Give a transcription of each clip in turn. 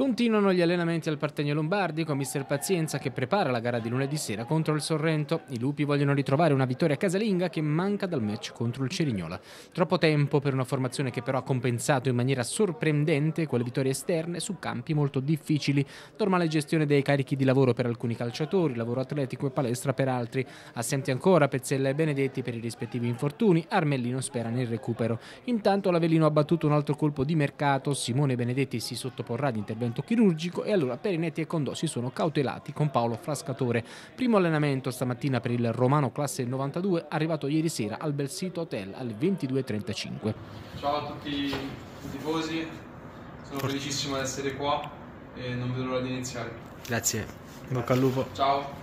Continuano gli allenamenti al Partenio Lombardi con Mister Pazienza che prepara la gara di lunedì sera contro il Sorrento. I lupi vogliono ritrovare una vittoria casalinga che manca dal match contro il Cerignola. Troppo tempo per una formazione che però ha compensato in maniera sorprendente quelle vittorie esterne su campi molto difficili. Normale gestione dei carichi di lavoro per alcuni calciatori, lavoro atletico e palestra per altri. Assenti ancora Pezzella e Benedetti per i rispettivi infortuni, Armellino spera nel recupero. Intanto l'Avellino ha battuto un altro colpo di mercato, Simone Benedetti si sottoporrà ad intervento intervento chirurgico e allora Perinetti e Condò si sono cautelati con Paolo Frascatore. Primo allenamento stamattina per il Romano classe 92 arrivato ieri sera al Belsito Hotel alle 22.35. Ciao a tutti i tifosi, sono felicissimo di essere qua e non vedo l'ora di iniziare. Grazie, bocca al lupo. Ciao.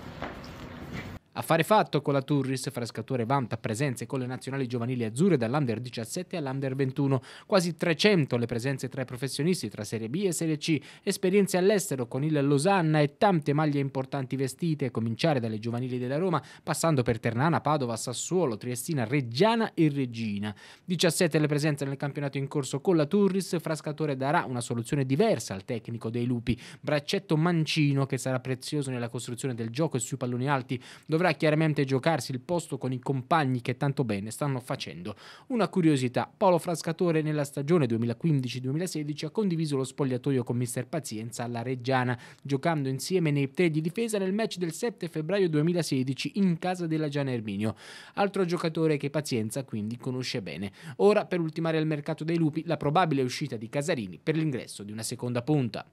Affare fatto con la Turris, Frescatore vanta presenze con le nazionali giovanili azzurre dall'Under 17 all'Under 21, quasi 300 le presenze tra i professionisti tra Serie B e Serie C, esperienze all'estero con il Losanna e tante maglie importanti vestite, a cominciare dalle giovanili della Roma, passando per Ternana, Padova, Sassuolo, Triestina, Reggiana e Regina. 17 le presenze nel campionato in corso con la Turris, Frascatore darà una soluzione diversa al tecnico dei lupi, braccetto mancino che sarà prezioso nella costruzione del gioco e sui palloni alti, dovrà chiaramente giocarsi il posto con i compagni che tanto bene stanno facendo. Una curiosità, Paolo Frascatore nella stagione 2015-2016 ha condiviso lo spogliatoio con Mister Pazienza alla Reggiana, giocando insieme nei tre di difesa nel match del 7 febbraio 2016 in casa della Gian Erminio. Altro giocatore che Pazienza quindi conosce bene. Ora per ultimare al mercato dei lupi la probabile uscita di Casarini per l'ingresso di una seconda punta.